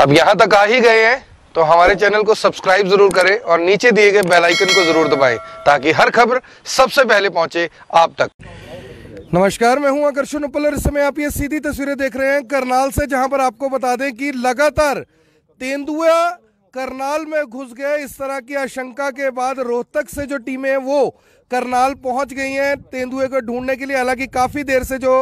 अब यहाँ तक आ ही गए हैं तो हमारे चैनल को सब्सक्राइब जरूर करें और नीचे दिए गए बेल आइकन को जरूर दबाएं ताकि हर खबर सबसे पहले पहुंचे आप तक नमस्कार मैं हूं आकर्षण उपलर इस समय आप ये सीधी तस्वीरें देख रहे हैं करनाल से जहां पर आपको बता दें कि लगातार तेंदुआ करनाल में घुस गए इस तरह की आशंका के बाद रोहतक से जो टीमें हैं वो करनाल पहुंच गई हैं तेंदुए को ढूंढने के लिए हालांकि काफ़ी देर से जो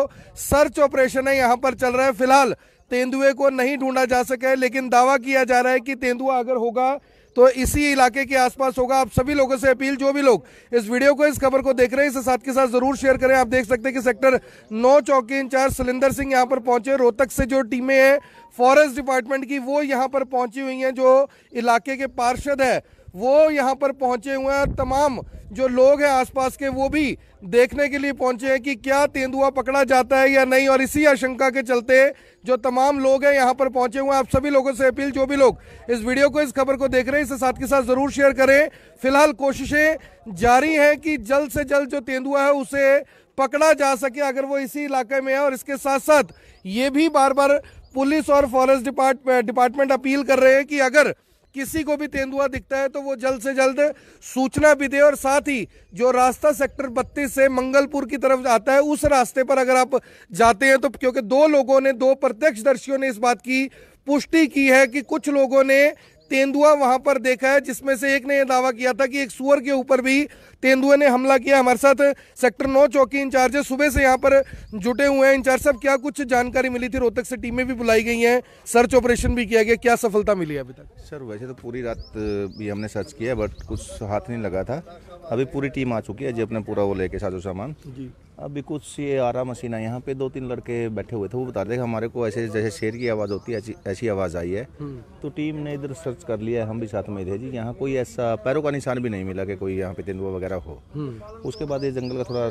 सर्च ऑपरेशन है यहाँ पर चल रहा है फिलहाल तेंदुए को नहीं ढूंढा जा सका है लेकिन दावा किया जा रहा है कि तेंदुआ अगर होगा तो इसी इलाके के आसपास होगा आप सभी लोगों से अपील जो भी लोग इस वीडियो को इस खबर को देख रहे हैं इसे साथ के साथ जरूर शेयर करें आप देख सकते हैं कि सेक्टर नौ चौकी इंचार्ज सलिंदर सिंह यहां पर पहुंचे रोहतक से जो टीमें हैं फॉरेस्ट डिपार्टमेंट की वो यहाँ पर पहुंची हुई हैं जो इलाके के पार्षद है वो यहाँ पर पहुंचे हुए हैं तमाम जो लोग हैं आसपास के वो भी देखने के लिए पहुंचे हैं कि क्या तेंदुआ पकड़ा जाता है या नहीं और इसी आशंका के चलते जो तमाम लोग हैं यहाँ पर पहुंचे हुए हैं आप सभी लोगों से अपील जो भी लोग इस वीडियो को इस खबर को देख रहे हैं इसे साथ के साथ जरूर शेयर करें फिलहाल कोशिशें जारी हैं कि जल्द से जल्द जो तेंदुआ है उसे पकड़ा जा सके अगर वो इसी इलाके में है और इसके साथ साथ ये भी बार बार पुलिस और फॉरेस्ट डिपार्ट डिपार्टमेंट अपील कर रहे हैं कि अगर किसी को भी तेंदुआ दिखता है तो वो जल्द से जल्द सूचना भी दे और साथ ही जो रास्ता सेक्टर बत्तीस से मंगलपुर की तरफ जाता है उस रास्ते पर अगर आप जाते हैं तो क्योंकि दो लोगों ने दो प्रत्यक्षदर्शियों ने इस बात की पुष्टि की है कि कुछ लोगों ने तेंदुआ वहां पर देखा है जिसमें से एक ने यह दावा किया था कि एक सुअर के ऊपर भी तेंदुए ने हमला किया हमारे साथ सेक्टर नौ चौकी इंचार्ज सुबह से यहाँ पर जुटे हुए हैं इंचार्ज साहब क्या कुछ जानकारी मिली थी रोहतक से टीमें भी बुलाई गई हैं सर्च ऑपरेशन भी किया गया क्या सफलता मिली अभी तक सर वैसे तो पूरी रात भी हमने सर्च किया बट कुछ हाथ नहीं लगा था अभी पूरी टीम आ चुकी है जी अपने पूरा वो लेके साजो सामान अभी कुछ ये आ रहा मशीना यहाँ पे दो तीन लड़के बैठे हुए थे वो बता रहे हमारे को ऐसे जैसे शेर की आवाज़ होती है ऐसी ऐसी आवाज़ आई है हम्म। तो टीम ने इधर सर्च कर लिया है हम भी साथ में थे जी यहाँ कोई ऐसा पैरों का निशान भी नहीं मिला कि कोई यहाँ पे तेंदुआ वगैरह हो हम्म। उसके बाद ये जंगल का थोड़ा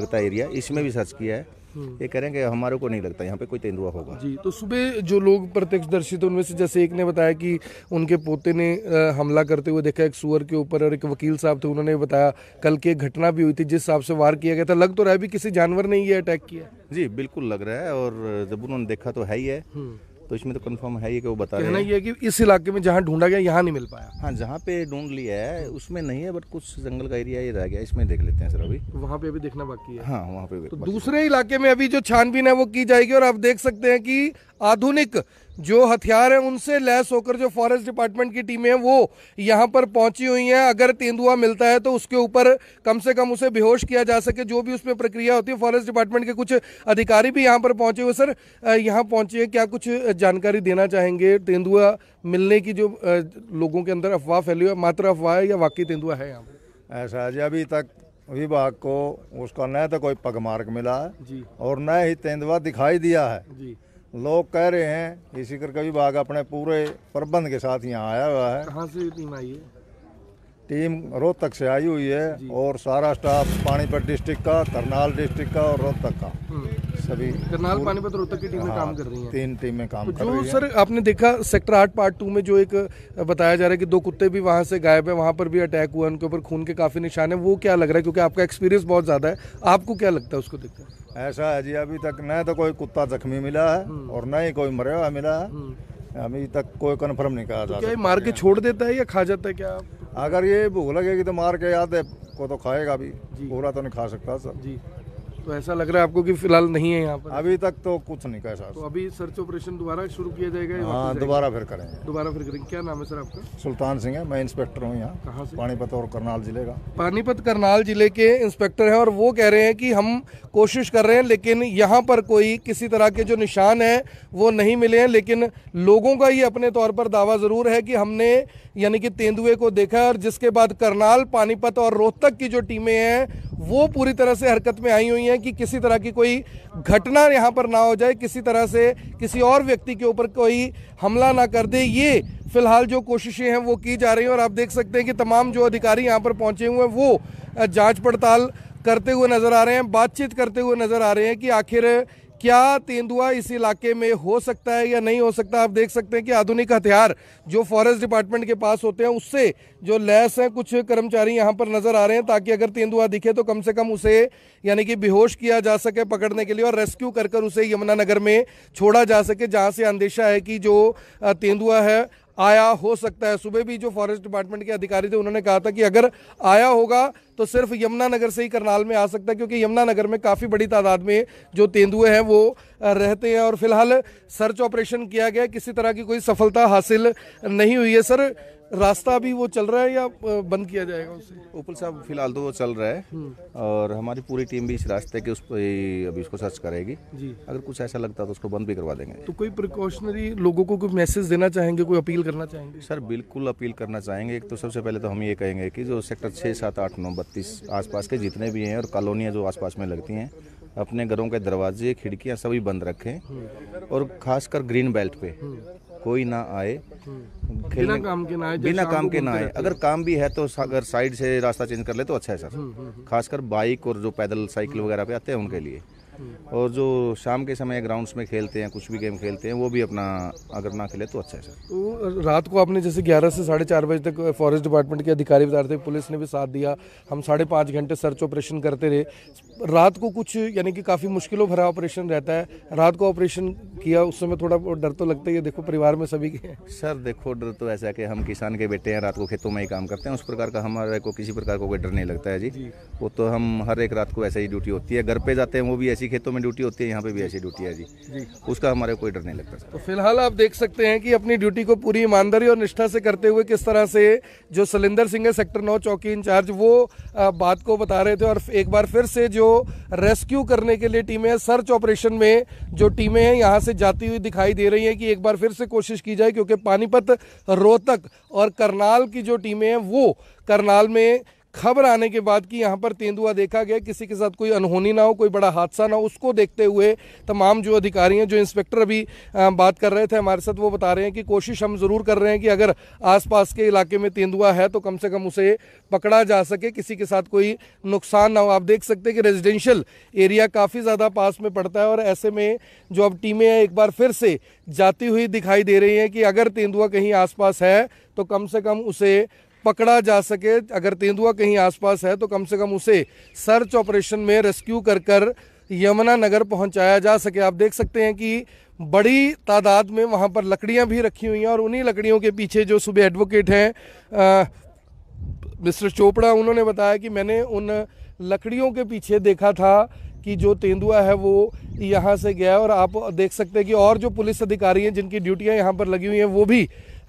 लगता एरिया इसमें भी सर्च किया है ये कि हमारे को नहीं लगता यहाँ पे कोई तेंदुआ होगा जी तो सुबह जो लोग प्रत्यक्षदर्शी थे उनमें से जैसे एक ने बताया कि उनके पोते ने हमला करते हुए देखा एक सुअर के ऊपर और एक वकील साहब थे उन्होंने बताया कल की एक घटना भी हुई थी जिस हिसाब से वार किया गया था लग तो रहा है भी किसी जानवर ने ये अटैक किया जी बिल्कुल लग रहा है और जब उन्होंने देखा तो है ही है हम्म। तो इसमें तो कंफर्म है ये कि वो बता रहे हैं ये कि इस इलाके में जहाँ ढूंढा गया यहाँ नहीं मिल पाया हाँ जहाँ पे ढूंढ लिया है उसमें नहीं है बट कुछ जंगल का एरिया ये रह गया इसमें देख लेते हैं सर अभी वहाँ पे अभी देखना बाकी है हाँ वहाँ पे तो दूसरे इलाके में अभी जो छानबीन है वो की जाएगी और आप देख सकते हैं कि आधुनिक जो हथियार हैं उनसे लैस होकर जो फॉरेस्ट डिपार्टमेंट की टीमें हैं वो यहाँ पर पहुंची हुई हैं अगर तेंदुआ मिलता है तो उसके ऊपर कम से कम उसे बेहोश किया जा सके जो भी उसमें प्रक्रिया होती है फॉरेस्ट डिपार्टमेंट के कुछ अधिकारी भी यहाँ पर पहुंचे हुए सर यहाँ पहुंचे हैं क्या कुछ जानकारी देना चाहेंगे तेंदुआ मिलने की जो लोगों के अंदर अफवाह फैली हुई है मात्र अफवाह है या वाकई तेंदुआ है यहाँ ऐसा है जी अभी तक विभाग को उसका न तो कोई पगमार्ग मिला है और न ही तेंदुआ दिखाई दिया है जी लोग कह रहे हैं इसी करके का विभाग अपने पूरे प्रबंध के साथ यहाँ आया हुआ है कहाँ से टीम आई है टीम रोहतक से आई हुई है और सारा स्टाफ पानीपत डिस्ट्रिक्ट का करनाल डिस्ट्रिक्ट का और रोहतक का हम्म। सभी करनाल पानीपत रोहतक की टीम में काम कर रही है तीन टीमें काम तो कर रही हैं सर आपने देखा सेक्टर आठ पार्ट टू में जो एक बताया जा रहा है कि दो कुत्ते भी वहाँ से गायब है वहाँ पर भी अटैक हुआ उनके ऊपर खून के काफ़ी निशान है वो क्या लग रहा है क्योंकि आपका एक्सपीरियंस बहुत ज़्यादा है आपको क्या लगता है उसको देखकर ऐसा है जी अभी तक न तो कोई कुत्ता जख्मी मिला है हम्म। और न ही कोई मरे हुआ मिला है हम्म। अभी तक कोई कन्फर्म नहीं कहा तो मार के हाँ। छोड़ देता है या खा जाता है क्या अगर ये भूख लगेगी तो मार के आते तो को तो खाएगा अभी पूरा तो नहीं खा सकता सर जी तो ऐसा लग रहा है आपको कि फिलहाल नहीं है यहाँ पर अभी तक तो कुछ नहीं कहा तो अभी सर्च ऑपरेशन दोबारा शुरू किया जाएगा हाँ दोबारा फिर करेंगे दोबारा फिर करेंगे क्या नाम है सर आपका सुल्तान सिंह है मैं इंस्पेक्टर हूँ यहाँ कहाँ से पानीपत और करनाल जिले का पानीपत करनाल जिले के इंस्पेक्टर है और वो कह रहे हैं कि हम कोशिश कर रहे हैं लेकिन यहाँ पर कोई किसी तरह के जो निशान है वो नहीं मिले हैं लेकिन लोगों का ही अपने तौर पर दावा ज़रूर है कि हमने यानी कि तेंदुए को देखा है और जिसके बाद करनाल पानीपत और रोहतक की जो टीमें हैं वो पूरी तरह से हरकत में आई हुई हैं कि किसी तरह की कोई घटना यहाँ पर ना हो जाए किसी तरह से किसी और व्यक्ति के ऊपर कोई हमला ना कर दे ये फिलहाल जो कोशिशें हैं वो की जा रही हैं और आप देख सकते हैं कि तमाम जो अधिकारी यहाँ पर पहुँचे हुए हैं वो जाँच पड़ताल करते हुए नज़र आ रहे हैं बातचीत करते हुए नज़र आ रहे हैं कि आखिर क्या तेंदुआ इस इलाके में हो सकता है या नहीं हो सकता आप देख सकते हैं कि आधुनिक हथियार जो फॉरेस्ट डिपार्टमेंट के पास होते हैं उससे जो लैस हैं कुछ कर्मचारी यहाँ पर नजर आ रहे हैं ताकि अगर तेंदुआ दिखे तो कम से कम उसे यानी कि बेहोश किया जा सके पकड़ने के लिए और रेस्क्यू कर कर उसे यमुनानगर में छोड़ा जा सके जहाँ से अंदेशा है कि जो तेंदुआ है आया हो सकता है सुबह भी जो फॉरेस्ट डिपार्टमेंट के अधिकारी थे उन्होंने कहा था कि अगर आया होगा तो सिर्फ यमुनानगर से ही करनाल में आ सकता है क्योंकि यमुनानगर में काफ़ी बड़ी तादाद में जो तेंदुए हैं वो रहते हैं और फिलहाल सर्च ऑपरेशन किया गया किसी तरह की कोई सफलता हासिल नहीं हुई है सर रास्ता भी वो चल रहा है या बंद किया जाएगा उसे ऊपर साहब फिलहाल तो वो चल रहा है हम्म। और हमारी पूरी टीम भी इस रास्ते के उस पर अभी इसको सर्च करेगी जी अगर कुछ ऐसा लगता है तो उसको बंद भी करवा देंगे तो कोई प्रिकॉशनरी लोगों को कोई मैसेज देना चाहेंगे कोई अपील करना चाहेंगे सर बिल्कुल अपील करना चाहेंगे एक तो सबसे पहले तो हम ये कहेंगे कि जो सेक्टर छः सात आठ नौ बत्तीस आसपास के जितने भी हैं और कॉलोनियाँ जो आसपास में लगती हैं अपने घरों के दरवाजे खिड़कियाँ सभी बंद रखें हम्म। और खासकर ग्रीन बेल्ट पे हम्म। कोई ना आए हम्म। बिना काम के ना आए बिना काम के ना आए अगर काम भी है तो अगर साइड से रास्ता चेंज कर ले तो अच्छा है सर हम्म, हम्म, खासकर बाइक और जो पैदल साइकिल वगैरह पे आते हैं उनके लिए और जो शाम के समय ग्राउंड्स में खेलते हैं कुछ भी गेम खेलते हैं वो भी अपना अगर ना खेले तो अच्छा है सर तो, रात को आपने जैसे ग्यारह से साढ़े चार बजे तक फॉरेस्ट डिपार्टमेंट के अधिकारी बता रहे थे पुलिस ने भी साथ दिया हम साढ़े पाँच घंटे सर्च ऑपरेशन करते रहे रात को कुछ यानी कि काफ़ी मुश्किलों भरा ऑपरेशन रहता है रात को ऑपरेशन किया उस समय थोड़ा डर तो लगता ही है देखो परिवार में सभी के सर देखो डर तो ऐसा कि हम किसान के बेटे हैं रात को खेतों में ही काम करते हैं उस प्रकार का हमारे को किसी प्रकार का कोई डर नहीं लगता है जी वो तो हम हर एक रात को ऐसा ही ड्यूटी होती है घर पर जाते हैं वो भी ऐसी खेतों में ड्यूटी होती है यहाँ पे भी ऐसी ड्यूटी है जी उसका हमारे कोई डर नहीं लगता तो फिलहाल आप देख सकते हैं कि अपनी ड्यूटी को पूरी ईमानदारी और निष्ठा से करते हुए किस तरह से जो सलिंदर सिंह है सेक्टर नौ चौकी इंचार्ज वो बात को बता रहे थे और एक बार फिर से जो रेस्क्यू करने के लिए टीमें सर्च ऑपरेशन में जो टीमें हैं यहाँ से जाती हुई दिखाई दे रही है कि एक बार फिर से कोशिश की जाए क्योंकि पानीपत रोहतक और करनाल की जो टीमें हैं वो करनाल में खबर आने के बाद कि यहाँ पर तेंदुआ देखा गया किसी के साथ कोई अनहोनी ना हो कोई बड़ा हादसा ना हो उसको देखते हुए तमाम जो अधिकारी हैं जो इंस्पेक्टर अभी बात कर रहे थे हमारे साथ वो बता रहे हैं कि कोशिश हम ज़रूर कर रहे हैं कि अगर आसपास के इलाके में तेंदुआ है तो कम से कम उसे पकड़ा जा सके किसी के साथ कोई नुकसान ना हो आप देख सकते हैं कि रेजिडेंशियल एरिया काफ़ी ज़्यादा पास में पड़ता है और ऐसे में जो अब टीमें हैं एक बार फिर से जाती हुई दिखाई दे रही हैं कि अगर तेंदुआ कहीं आसपास है तो कम से कम उसे पकड़ा जा सके अगर तेंदुआ कहीं आसपास है तो कम से कम उसे सर्च ऑपरेशन में रेस्क्यू कर कर यमुना नगर पहुंचाया जा सके आप देख सकते हैं कि बड़ी तादाद में वहाँ पर लकड़ियाँ भी रखी हुई हैं और उन्हीं लकड़ियों के पीछे जो सुबह एडवोकेट हैं मिस्टर चोपड़ा उन्होंने बताया कि मैंने उन लकड़ियों के पीछे देखा था कि जो तेंदुआ है वो यहाँ से गया और आप देख सकते हैं कि और जो पुलिस अधिकारी हैं जिनकी ड्यूटियाँ यहाँ पर लगी हुई हैं वो भी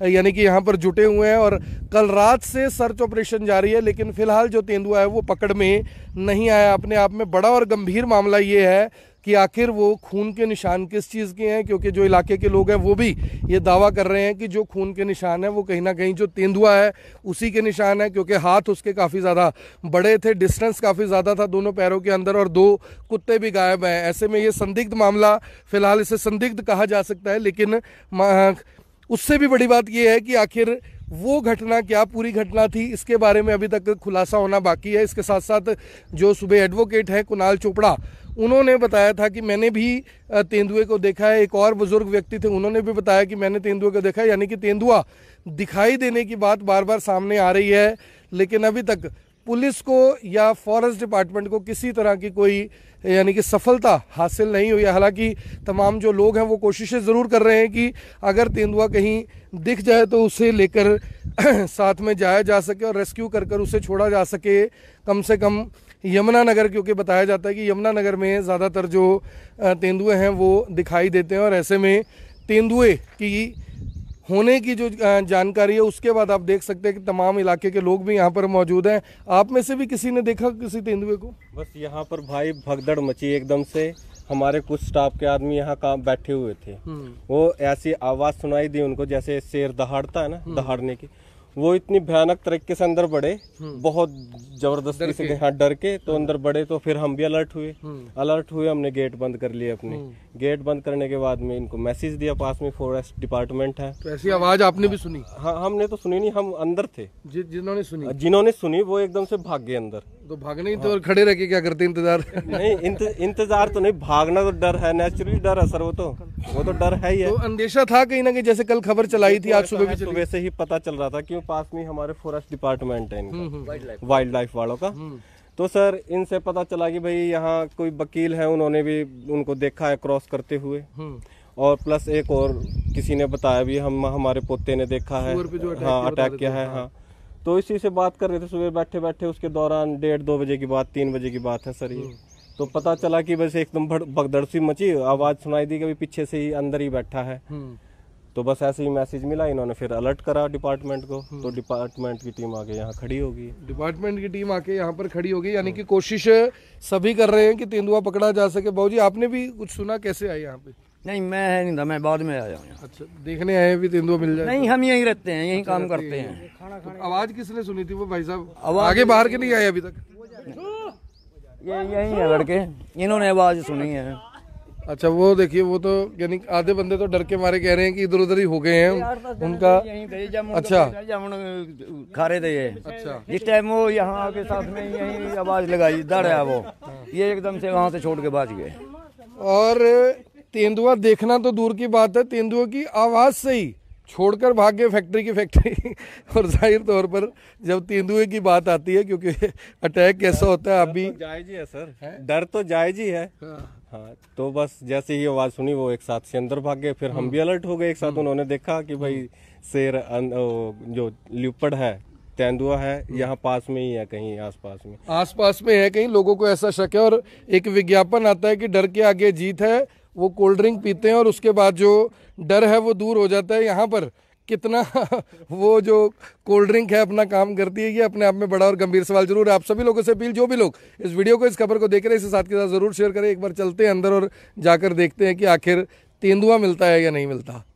यानी कि यहाँ पर जुटे हुए हैं और कल रात से सर्च ऑपरेशन जारी है लेकिन फिलहाल जो तेंदुआ है वो पकड़ में नहीं आया अपने आप में बड़ा और गंभीर मामला ये है कि आखिर वो खून के निशान किस चीज़ के हैं क्योंकि जो इलाके के लोग हैं वो भी ये दावा कर रहे हैं कि जो खून के निशान हैं वो कहीं ना कहीं जो तेंदुआ है उसी के निशान है क्योंकि हाथ उसके काफ़ी ज़्यादा बड़े थे डिस्टेंस काफ़ी ज़्यादा था दोनों पैरों के अंदर और दो कुत्ते भी गायब हैं ऐसे में ये संदिग्ध मामला फ़िलहाल इसे संदिग्ध कहा जा सकता है लेकिन उससे भी बड़ी बात यह है कि आखिर वो घटना क्या पूरी घटना थी इसके बारे में अभी तक खुलासा होना बाकी है इसके साथ साथ जो सुबह एडवोकेट हैं कुणाल चोपड़ा उन्होंने बताया था कि मैंने भी तेंदुए को देखा है एक और बुजुर्ग व्यक्ति थे उन्होंने भी बताया कि मैंने तेंदुए को देखा है यानी कि तेंदुआ दिखाई देने की बात बार बार सामने आ रही है लेकिन अभी तक पुलिस को या फॉरेस्ट डिपार्टमेंट को किसी तरह की कोई यानी कि सफलता हासिल नहीं हुई है हालांकि तमाम जो लोग हैं वो कोशिशें ज़रूर कर रहे हैं कि अगर तेंदुआ कहीं दिख जाए तो उसे लेकर साथ में जाया जा सके और रेस्क्यू कर कर उसे छोड़ा जा सके कम से कम यमुना नगर क्योंकि बताया जाता है कि यमुना नगर में ज़्यादातर जो तेंदुए हैं वो दिखाई देते हैं और ऐसे में तेंदुए की होने की जो जानकारी है उसके बाद आप देख सकते हैं कि तमाम इलाके के लोग भी यहाँ पर मौजूद हैं आप में से भी किसी ने देखा किसी तेंदुए को बस यहाँ पर भाई भगदड़ मची एकदम से हमारे कुछ स्टाफ के आदमी यहाँ काम बैठे हुए थे हम्म। वो ऐसी आवाज़ सुनाई दी उनको जैसे शेर दहाड़ता है ना हम्म। दहाड़ने की वो इतनी भयानक तरीके से अंदर बढ़े हम्म। बहुत जबरदस्ती से हाँ डर के तो हाँ। अंदर बढ़े तो फिर हम भी अलर्ट हुए अलर्ट हम्म। हुए हमने गेट बंद कर लिए अपने गेट बंद करने के बाद में इनको मैसेज दिया पास में फॉरेस्ट डिपार्टमेंट है तो ऐसी आवाज आपने भी सुनी हाँ हमने तो सुनी नहीं हम अंदर थे जिन्होंने सुनी जिन्होंने सुनी वो एकदम से भाग गए अंदर तो भागने ही तो और खड़े रह के क्या करते इंतजार नहीं इंत, इंतजार तो नहीं भागना तो डर है नेचुरली डर है सर वो तो वो तो डर है ही है तो अंदेशा था कहीं ना कहीं जैसे कल खबर चलाई थी आज सुबह भी सुबह तो से ही पता चल रहा था क्यों पास में हमारे फॉरेस्ट डिपार्टमेंट है वाइल्ड हम्म, लाइफ हम्म। वालों का हम्म। तो सर इनसे पता चला कि भाई यहाँ कोई वकील है उन्होंने भी उनको देखा है क्रॉस करते हुए और प्लस एक और किसी ने बताया भी हम हमारे पोते ने देखा है हाँ अटैक किया है हाँ तो इसी से बात कर रहे थे सुबह बैठे बैठे उसके दौरान डेढ़ दो बजे की बात तीन बजे की बात है सर ये हम्म। तो पता चला कि बस एकदम भगदड़ सी मची आवाज़ सुनाई दी कि अभी पीछे से ही अंदर ही बैठा है हम्म। तो बस ऐसे ही मैसेज मिला इन्होंने फिर अलर्ट करा डिपार्टमेंट को तो हम्म। डिपार्टमेंट की टीम आके यहाँ खड़ी होगी डिपार्टमेंट की टीम आके यहाँ पर खड़ी होगी यानी कि कोशिश सभी कर रहे हैं कि तेंदुआ पकड़ा जा सके भाजी आपने भी कुछ सुना कैसे आए यहाँ पे नहीं मैं है नहीं था मैं बाद में आ जाऊँ अच्छा देखने आए भी तेंदुआ मिल जाए नहीं तो। हम यहीं रहते हैं यहीं अच्छा काम करते हैं तो आवाज किसने सुनी थी वो भाई साहब आवाज आगे बाहर के नहीं आए अभी तक ये यही है लड़के इन्होंने आवाज सुनी है अच्छा वो देखिए वो तो यानी आधे बंदे तो डर के मारे कह रहे हैं कि इधर उधर ही हो गए हैं तो उनका तो अच्छा खा रहे थे ये अच्छा इस टाइम वो यहाँ के साथ में यही आवाज लगाई डर है वो ये एकदम से वहाँ से छोड़ के बाज गए और तेंदुआ देखना तो दूर की बात है तेंदुओं की आवाज़ से ही छोड़कर भाग गए फैक्ट्री की फैक्ट्री और जाहिर तौर पर जब तेंदुए की बात आती है क्योंकि अटैक कैसा होता है आप भी तो जायज ही है सर डर तो जायज ही है हाँ। हाँ तो बस जैसे ही आवाज़ सुनी वो एक साथ से अंदर भाग गए फिर हम हाँ। भी अलर्ट हो गए एक साथ हाँ। उन्होंने देखा कि भाई हाँ। शेर जो लिपड़ है तेंदुआ है यहाँ पास में ही है कहीं आसपास में आसपास में है कहीं लोगों को ऐसा शक है और एक विज्ञापन आता है कि डर के आगे जीत है वो कोल्ड ड्रिंक पीते हैं और उसके बाद जो डर है वो दूर हो जाता है यहाँ पर कितना वो जो कोल्ड ड्रिंक है अपना काम करती है ये अपने आप में बड़ा और गंभीर सवाल जरूर है आप सभी लोगों से अपील जो भी लोग इस वीडियो को इस खबर को देख रहे हैं इसे साथ के साथ ज़रूर शेयर करें एक बार चलते हैं अंदर और जाकर देखते हैं कि आखिर तेंदुआ मिलता है या नहीं मिलता